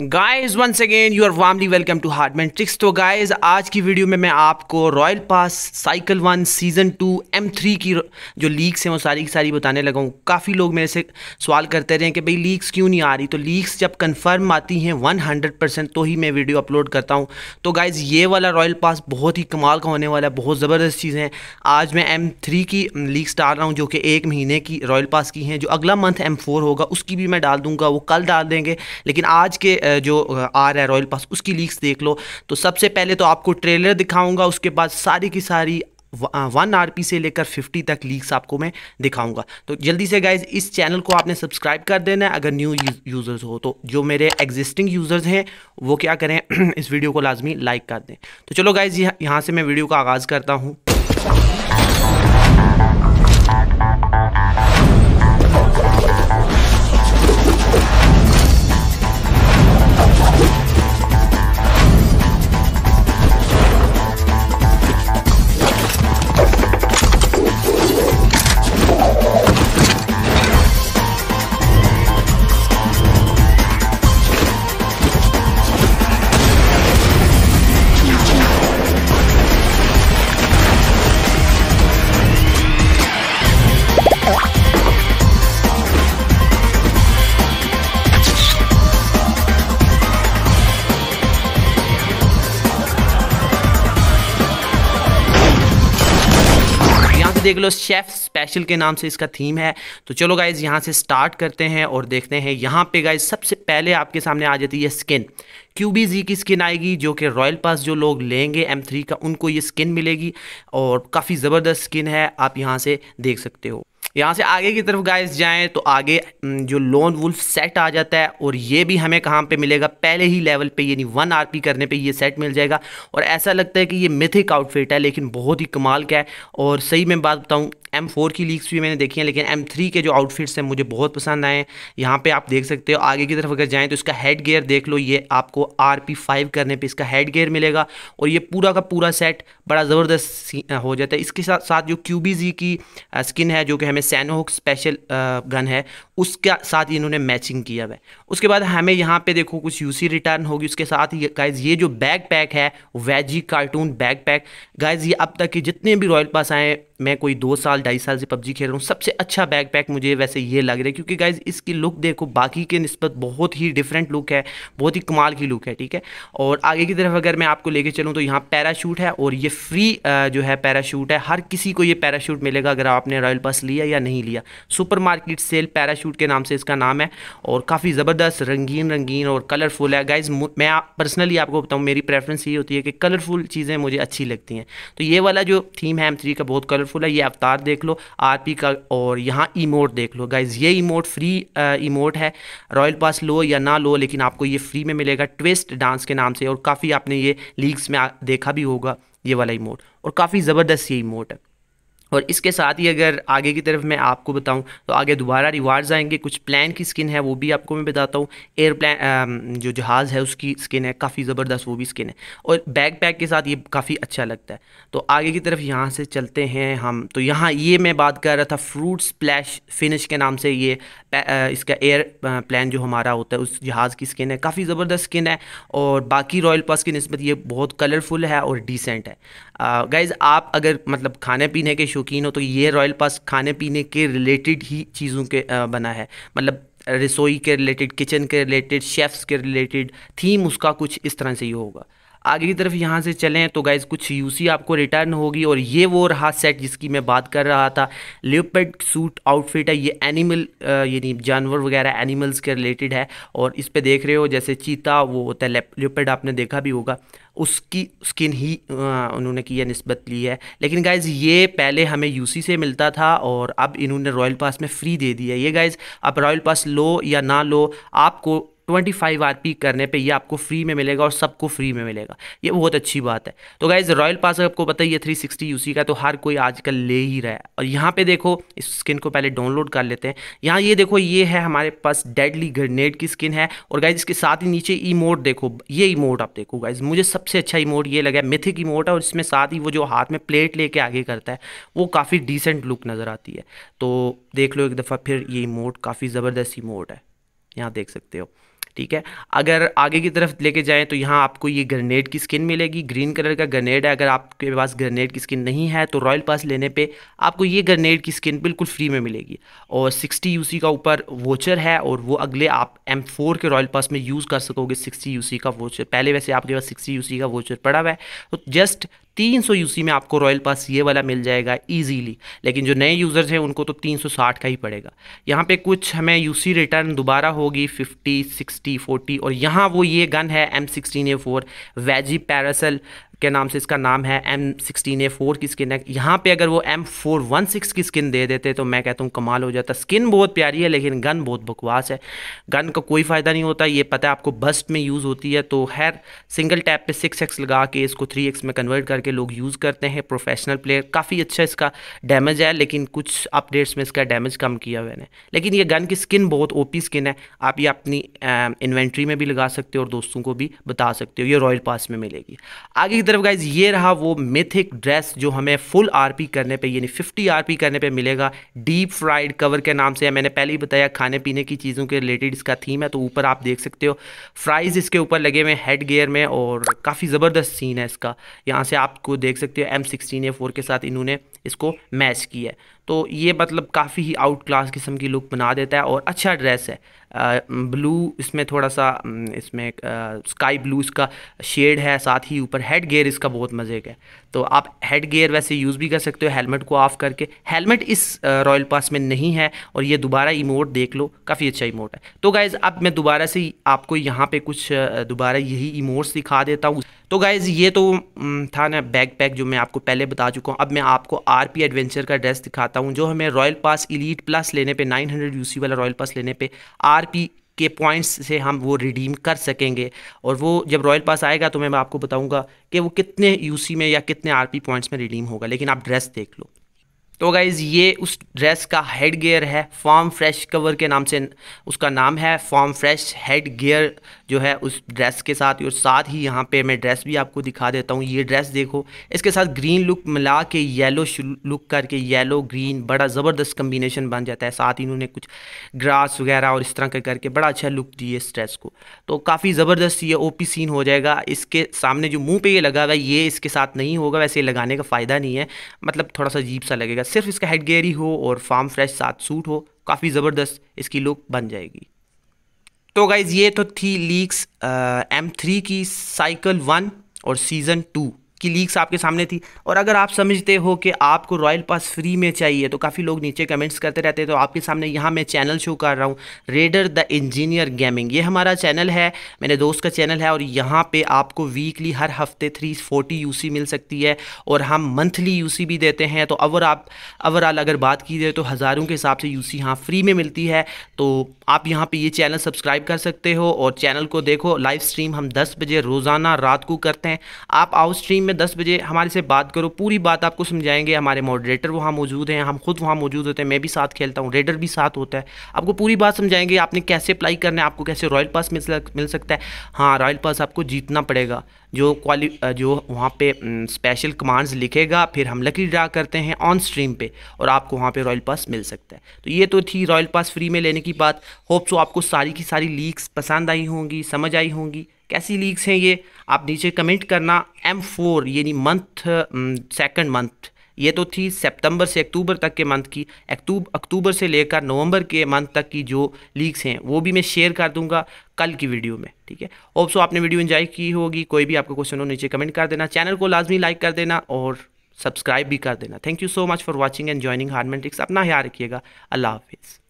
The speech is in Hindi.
guys once again you are warmly welcome to hardman tricks तो गाइस आज की वीडियो में मैं आपको royal pass cycle one season two M three की जो लीक्स हैं वो सारी की सारी बताने लगा हूँ काफ़ी लोग मेरे से सवाल करते रहे कि भाई लीक्स क्यों नहीं आ रही तो लीक्स जब कंफर्म आती हैं वन हंड्रेड परसेंट तो ही मैं वीडियो अपलोड करता हूँ तो गाइज़ ये वाला रॉयल पास बहुत ही कमाल का होने वाला है बहुत ज़बरदस्त चीज़ है आज मैं एम थ्री की लीक्स डाल रहा हूँ जो कि एक महीने की रॉयल पास की हैं जो अगला मंथ एम फोर होगा उसकी भी मैं डाल दूँगा वो कल डाल देंगे लेकिन आज के जो आ रहा है रॉयल पास उसकी लीक्स देख लो तो सबसे पहले तो आपको ट्रेलर दिखाऊंगा उसके बाद सारी की सारी वन आर से लेकर फिफ्टी तक लीक्स आपको मैं दिखाऊंगा तो जल्दी से गाइज इस चैनल को आपने सब्सक्राइब कर देना है अगर न्यू यूज़र्स हो तो जो मेरे एग्जिस्टिंग यूज़र्स हैं वो क्या करें इस वीडियो को लाजमी लाइक कर दें तो चलो गाइज यहाँ से मैं वीडियो का आगाज़ करता हूँ देख लो शेफ़ स्पेशल के नाम से इसका थीम है तो चलो गाइज़ यहाँ से स्टार्ट करते हैं और देखते हैं यहाँ पे गाइज़ सबसे पहले आपके सामने आ जाती है स्किन क्यूबी जी की स्किन आएगी जो कि रॉयल पास जो लोग लेंगे एम थ्री का उनको ये स्किन मिलेगी और काफ़ी ज़बरदस्त स्किन है आप यहाँ से देख सकते हो यहाँ से आगे की तरफ गाइस जाएं तो आगे जो लोन वुल्फ सेट आ जाता है और ये भी हमें कहाँ पे मिलेगा पहले ही लेवल पे यानी वन आरपी करने पे ये सेट मिल जाएगा और ऐसा लगता है कि ये मिथिक आउटफिट है लेकिन बहुत ही कमाल का है और सही मैं बात बताऊँ एम फोर की लीक्स भी मैंने देखी हैं लेकिन एम थ्री के जो आउटफिट्स हैं मुझे बहुत पसंद आए हैं यहाँ पर आप देख सकते हो आगे की तरफ अगर जाएँ तो इसका हेड गेयर देख लो ये आपको आर पी फाइव करने पर इसका हेड गेयर मिलेगा और ये पूरा का पूरा सेट बड़ा ज़बरदस्त हो जाता है इसके साथ साथ जो जी की स्किन है जो कि हमें हमें सैनोहक स्पेशल गन है उसके साथ इन्होंने मैचिंग किया हुआ है उसके बाद हमें यहाँ पे देखो कुछ यूसी रिटर्न होगी उसके साथ गाइज ये जो बैग पैक है veggie cartoon bag pack guys ये अब तक के जितने भी रॉयल पास आए मैं कोई दो साल ढाई साल से पबजी खेल रहा हूँ सबसे अच्छा बैक पैक मुझे वैसे ये लग रहा है क्योंकि गाइज इसकी लुक देखो बाकी के नस्बत बहुत ही डिफरेंट लुक है बहुत ही कमाल की लुक है ठीक है और आगे की तरफ अगर मैं आपको लेके चलूँ तो यहाँ पैराशूट है और ये फ्री जो है पैराशूट है हर किसी को ये पैराशूट मिलेगा अगर आपने रॉयल पास लिया या नहीं लिया सुपर मार्केट सेल पैराशूट के नाम से इसका नाम है और काफ़ी ज़बरदस्त रंगीन रंगीन और कलरफुल है गाइज मैं पर्सनली आपको बताऊँ मेरी प्रेफरेंस ये होती है कि कलरफुल चीज़ें मुझे अच्छी लगती हैं तो ये वाला जो थीम है एम का बहुत कलरफुल कलरफुल है ये अवतार देख लो आरपी का और यहाँ इमोट देख लो गाइज ये इमोट फ्री इमोट है रॉयल पास लो या ना लो लेकिन आपको ये फ्री में मिलेगा ट्विस्ट डांस के नाम से और काफ़ी आपने ये लीग्स में देखा भी होगा ये वाला इमोट और काफ़ी ज़बरदस्त ये इमोट है और इसके साथ ही अगर आगे की तरफ मैं आपको बताऊं तो आगे दोबारा रिवार्ड्स आएंगे कुछ प्लान की स्किन है वो भी आपको मैं बताता हूँ एयर प्लान जो जहाज़ है उसकी स्किन है काफ़ी ज़बरदस्त वो भी स्किन है और बैक पैक के साथ ये काफ़ी अच्छा लगता है तो आगे की तरफ यहाँ से चलते हैं हम तो यहाँ ये मैं बात कर रहा था फ्रूट स्प्लैश फिनिश के नाम से ये इसका एयर प्लान जो हमारा होता है उस जहाज़ की स्किन है काफ़ी ज़बरदस्त स्किन है और बाकी रॉयल पास की नस्बत ये बहुत कलरफुल है और डिसेंट है गाइज़ आप अगर मतलब खाने पीने के शौकीन हो तो ये रॉयल पास खाने पीने के रिलेटेड ही चीज़ों के आ, बना है मतलब रसोई के रिलेटेड किचन के रिलेटेड शेफ़्स के रिलेटेड थीम उसका कुछ इस तरह से ही होगा आगे की तरफ यहाँ से चलें तो गाइज कुछ यूसी आपको रिटर्न होगी और ये वो रहा सेट जिसकी मैं बात कर रहा था लिपेड सूट आउटफिट है ये एनिमल यानी जानवर वगैरह एनिमल्स के रिलेटेड है और इस पर देख रहे हो जैसे चीता वो होता है लिपेड आपने देखा भी होगा उसकी स्किन ही उन्होंने की है नस्बत ली है लेकिन गाइज ये पहले हमें यूसी से मिलता था और अब इन्होंने रॉयल पास में फ्री दे दिया ये गाइज आप रॉयल पास लो या ना लो आपको ट्वेंटी फाइव आर पी करने पे ये आपको फ्री में मिलेगा और सबको फ्री में मिलेगा ये बहुत अच्छी बात है तो गाइज रॉयल पास आपको पता ही है थ्री सिक्सटी यू सी का तो हर कोई आजकल ले ही रहा है और यहाँ पे देखो इस स्किन को पहले डाउनलोड कर लेते हैं यहाँ ये देखो ये है हमारे पास डेडली ग्रेनेड की स्किन है और गाइज इसके साथ ही नीचे इमोट देखो ये इमोट आप देखो गाइज मुझे सबसे अच्छा इमोट ये लगा मिथिक इमोट है और इसमें साथ ही वो जो हाथ में प्लेट लेके आगे करता है वो काफ़ी डिसेंट लुक नज़र आती है तो देख लो एक दफ़ा फिर ये इमोट काफ़ी ज़बरदस्त इमोट है यहाँ देख सकते हो ठीक है अगर आगे की तरफ लेके जाएं तो यहाँ आपको ये ग्रेनेड की स्किन मिलेगी ग्रीन कलर का ग्रेनेड है अगर आपके पास ग्रेनेड की स्किन नहीं है तो रॉयल पास लेने पर आपको ये ग्रेनेड की स्किन बिल्कुल फ्री में मिलेगी और सिक्सटी यू का ऊपर वोचर है और वो अगले आप एम के रॉयल पास में यूज़ कर सकोगे सिक्सटी यू का वोचर पहले वैसे आपके पास सिक्सटी यू का वोचर पड़ा हुआ है तो जस्ट तीन सौ यूसी में आपको रॉयल पास ये वाला मिल जाएगा ईजीली लेकिन जो नए यूज़र्स हैं उनको तो तीन सौ साठ का ही पड़ेगा यहाँ पे कुछ हमें यूसी रिटर्न दोबारा होगी फिफ्टी सिक्सटी फोर्टी और यहाँ वो ये गन है M sixteen A four veggie parasol के नाम से इसका नाम है एम सिक्सटीन ए फोर की स्किन है यहाँ पे अगर वो एम फोर वन सिक्स की स्किन दे देते तो मैं कहता हूँ कमाल हो जाता स्किन बहुत प्यारी है लेकिन गन बहुत बकवास है गन का कोई फ़ायदा नहीं होता ये पता है आपको बस्ट में यूज़ होती है तो हैर सिंगल टैप पे सिक्स एक्स लगा के इसको थ्री एक्स में कन्वर्ट करके लोग यूज़ करते हैं प्रोफेशनल प्लेयर काफ़ी अच्छा इसका डैमेज है लेकिन कुछ अपडेट्स में इसका डैमेज कम किया मैंने लेकिन ये गन की स्किन बहुत पी स्किन है आप ये अपनी इन्वेंट्री में भी लगा सकते हो और दोस्तों को भी बता सकते हो ये रॉयल पास में मिलेगी आगे तरफ गाइज ये रहा वो मिथिक ड्रेस जो हमें फुल आरपी करने पे यानी 50 आरपी करने पे मिलेगा डीप फ्राइड कवर के नाम से है मैंने पहले ही बताया खाने पीने की चीज़ों के रिलेटेड इसका थीम है तो ऊपर आप देख सकते हो फ्राइज इसके ऊपर लगे हुए हेड गेयर में और काफ़ी ज़बरदस्त सीन है इसका यहाँ से आपको देख सकते हो एम सिक्सटीन के साथ इन्होंने इसको मैच किया है तो ये मतलब काफ़ी ही आउट क्लास किस्म की लुक बना देता है और अच्छा ड्रेस है ब्लू इसमें थोड़ा सा इसमें स्काई ब्लू इसका शेड है साथ ही ऊपर हेड गेयर इसका बहुत मज़े का है तो आप हेड गेयर वैसे यूज़ भी कर सकते हो हेलमेट को ऑफ करके हेलमेट इस रॉयल पास में नहीं है और ये दोबारा इमोट देख लो काफ़ी अच्छा इमोट है तो गाइज़ अब मैं दोबारा से आपको यहाँ पे कुछ दोबारा यही इमोट्स दिखा देता हूँ तो गाइज़ ये तो था ना बैग पैक जो मैं आपको पहले बता चुका हूँ अब मैं आपको आर पी एडवेंचर का ड्रेस दिखाता हूँ जो हमें रॉयल पास इलीट प्लस लेने पर नाइन हंड्रेड वाला रॉयल पास लेने पर आर पी के पॉइंट्स से हम वो रिडीम कर सकेंगे और वो जब रॉयल पास आएगा तो मैं आपको बताऊंगा कि वो कितने यूसी में या कितने आरपी पॉइंट्स में रिडीम होगा लेकिन आप ड्रेस देख लो तो गाइज़ ये उस ड्रेस का हेड गेयर है फॉर्म फ्रेश कवर के नाम से उसका नाम है फॉर्म फ्रेश हेड गेयर जो है उस ड्रेस के साथ और साथ ही यहाँ पे मैं ड्रेस भी आपको दिखा देता हूँ ये ड्रेस देखो इसके साथ ग्रीन लुक मिला के येलो लुक करके येलो ग्रीन बड़ा ज़बरदस्त कम्बिनेशन बन जाता है साथ ही इन्होंने कुछ ग्रास वगैरह और इस तरह का करके बड़ा अच्छा लुक दिए इस ड्रेस को तो काफ़ी ज़बरदस्त ये ओ सीन हो जाएगा इसके सामने जो मुँह पे ये लगा हुआ ये इसके साथ नहीं होगा वैसे लगाने का फ़ायदा नहीं है मतलब थोड़ा सा अजीब सा लगेगा सिर्फ इसका हेड ही हो और फार्म फ्रेश साथ सूट हो काफ़ी ज़बरदस्त इसकी लुक बन जाएगी तो गाइज ये तो थी लीक्स एम थ्री की साइकिल वन और सीज़न टू की लीक्स आपके सामने थी और अगर आप समझते हो कि आपको रॉयल पास फ्री में चाहिए तो काफ़ी लोग नीचे कमेंट्स करते रहते हैं तो आपके सामने यहाँ मैं चैनल शो कर रहा हूँ रेडर द इंजीनियर गेमिंग ये हमारा चैनल है मेरे दोस्त का चैनल है और यहाँ पर आपको वीकली हर हफ्ते थ्री फोर्टी यू मिल सकती है और हम मंथली यू भी देते हैं तो अवर आप ओवरऑल अगर बात की जाए तो हज़ारों के हिसाब से यू सी यहाँ फ्री में मिलती है तो आप यहाँ पर ये चैनल सब्सक्राइब कर सकते हो और चैनल को देखो लाइव स्ट्रीम हम दस बजे रोज़ाना रात को करते हैं आप आउट स्ट्रीम में दस बजे हमारे से बात करो पूरी बात आपको समझाएंगे हमारे मॉडरेटर वहाँ मौजूद हैं हम खुद वहाँ मौजूद होते हैं मैं भी साथ खेलता हूँ रेडर भी साथ होता है आपको पूरी बात समझाएंगे आपने कैसे अप्लाई करना है आपको कैसे रॉयल पास मिल सकता है हाँ रॉयल पास आपको जीतना पड़ेगा जो क्वालि जो वहाँ पे स्पेशल कमांड्स लिखेगा फिर हम लकी ड्रा करते हैं ऑन स्ट्रीम पे और आपको वहाँ पे रॉयल पास मिल सकता है तो ये तो थी रॉयल पास फ्री में लेने की बात होप सो आपको सारी की सारी लीक्स पसंद आई होंगी समझ आई होंगी कैसी लीक्स हैं ये आप नीचे कमेंट करना एम फोर यानी मंथ सेकेंड मंथ ये तो थी सितंबर से अक्टूबर तक के मंथ की अक्टूबर से लेकर नवंबर के मंथ तक की जो लीक्स हैं वो भी मैं शेयर कर दूंगा कल की वीडियो में ठीक है ऑप्सो आपने वीडियो इन्जॉय की होगी कोई भी आपका क्वेश्चन हो नीचे कमेंट कर देना चैनल को लाजमी लाइक कर देना और सब्सक्राइब भी कर देना thank you so much for watching and joining हारमेंटिक्स अपना ख्याल रखिएगा अल्लाह हाफिज़